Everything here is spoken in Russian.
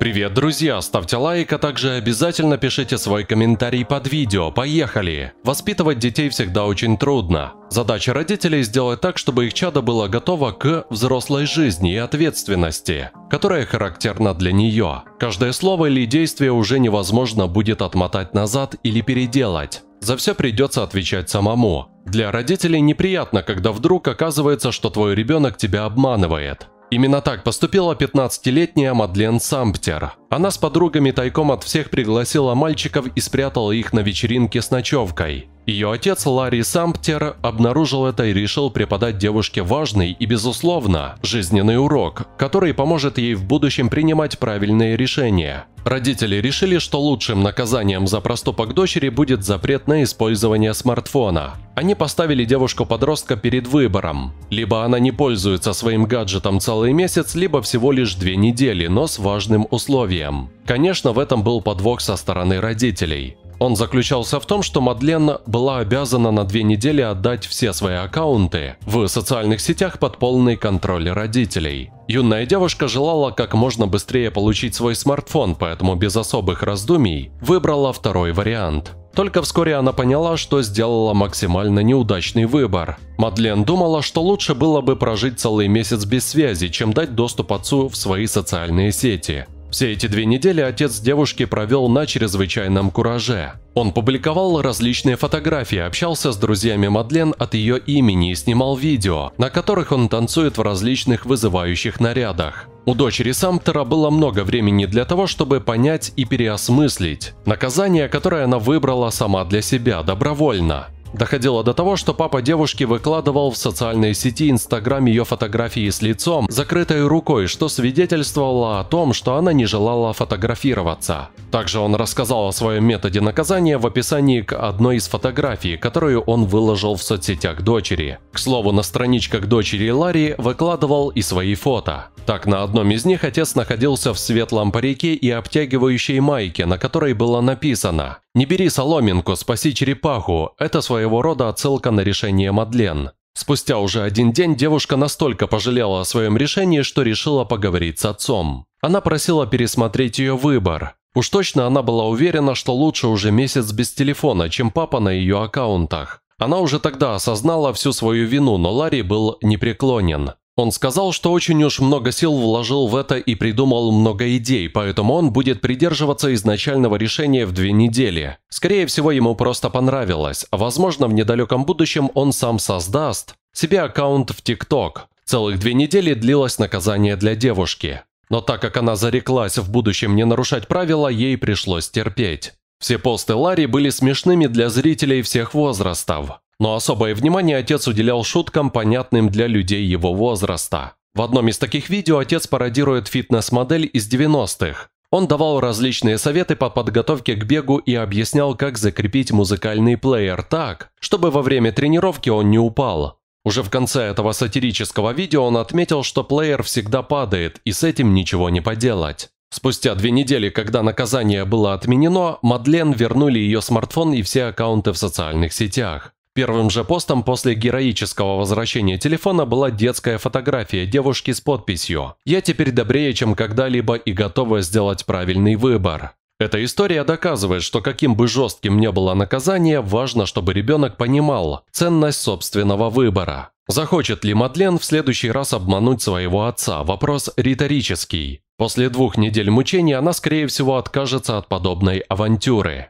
Привет, друзья! Ставьте лайк, а также обязательно пишите свой комментарий под видео. Поехали! Воспитывать детей всегда очень трудно. Задача родителей сделать так, чтобы их чадо было готово к взрослой жизни и ответственности, которая характерна для нее. Каждое слово или действие уже невозможно будет отмотать назад или переделать. За все придется отвечать самому. Для родителей неприятно, когда вдруг оказывается, что твой ребенок тебя обманывает. Именно так поступила 15-летняя Мадлен Самптер. Она с подругами тайком от всех пригласила мальчиков и спрятала их на вечеринке с ночевкой. Ее отец Ларри Самптер обнаружил это и решил преподать девушке важный и, безусловно, жизненный урок, который поможет ей в будущем принимать правильные решения. Родители решили, что лучшим наказанием за проступок дочери будет запрет на использование смартфона. Они поставили девушку-подростка перед выбором. Либо она не пользуется своим гаджетом целый месяц, либо всего лишь две недели, но с важным условием. Конечно, в этом был подвох со стороны родителей. Он заключался в том, что Мадлен была обязана на две недели отдать все свои аккаунты в социальных сетях под полный контроль родителей. Юная девушка желала как можно быстрее получить свой смартфон, поэтому без особых раздумий выбрала второй вариант – только вскоре она поняла, что сделала максимально неудачный выбор. Мадлен думала, что лучше было бы прожить целый месяц без связи, чем дать доступ отцу в свои социальные сети. Все эти две недели отец девушки провел на чрезвычайном кураже. Он публиковал различные фотографии, общался с друзьями Мадлен от ее имени и снимал видео, на которых он танцует в различных вызывающих нарядах. У дочери Самтера было много времени для того, чтобы понять и переосмыслить наказание, которое она выбрала сама для себя добровольно. Доходило до того, что папа девушки выкладывал в социальные сети Инстаграм ее фотографии с лицом, закрытой рукой, что свидетельствовало о том, что она не желала фотографироваться. Также он рассказал о своем методе наказания в описании к одной из фотографий, которую он выложил в соцсетях дочери. К слову, на страничках дочери Ларри выкладывал и свои фото. Так, на одном из них отец находился в светлом парике и обтягивающей майке, на которой было написано не бери соломинку, спаси черепаху – это своего рода отсылка на решение Мадлен. Спустя уже один день девушка настолько пожалела о своем решении, что решила поговорить с отцом. Она просила пересмотреть ее выбор. Уж точно она была уверена, что лучше уже месяц без телефона, чем папа на ее аккаунтах. Она уже тогда осознала всю свою вину, но Ларри был непреклонен. Он сказал, что очень уж много сил вложил в это и придумал много идей, поэтому он будет придерживаться изначального решения в две недели. Скорее всего, ему просто понравилось. Возможно, в недалеком будущем он сам создаст себе аккаунт в ТикТок. Целых две недели длилось наказание для девушки. Но так как она зареклась в будущем не нарушать правила, ей пришлось терпеть. Все посты Ларри были смешными для зрителей всех возрастов. Но особое внимание отец уделял шуткам, понятным для людей его возраста. В одном из таких видео отец пародирует фитнес-модель из 90-х. Он давал различные советы по подготовке к бегу и объяснял, как закрепить музыкальный плеер так, чтобы во время тренировки он не упал. Уже в конце этого сатирического видео он отметил, что плеер всегда падает, и с этим ничего не поделать. Спустя две недели, когда наказание было отменено, Мадлен вернули ее смартфон и все аккаунты в социальных сетях. Первым же постом после героического возвращения телефона была детская фотография девушки с подписью «Я теперь добрее, чем когда-либо и готова сделать правильный выбор». Эта история доказывает, что каким бы жестким ни было наказание, важно, чтобы ребенок понимал ценность собственного выбора. Захочет ли Мадлен в следующий раз обмануть своего отца? Вопрос риторический. После двух недель мучений она, скорее всего, откажется от подобной авантюры.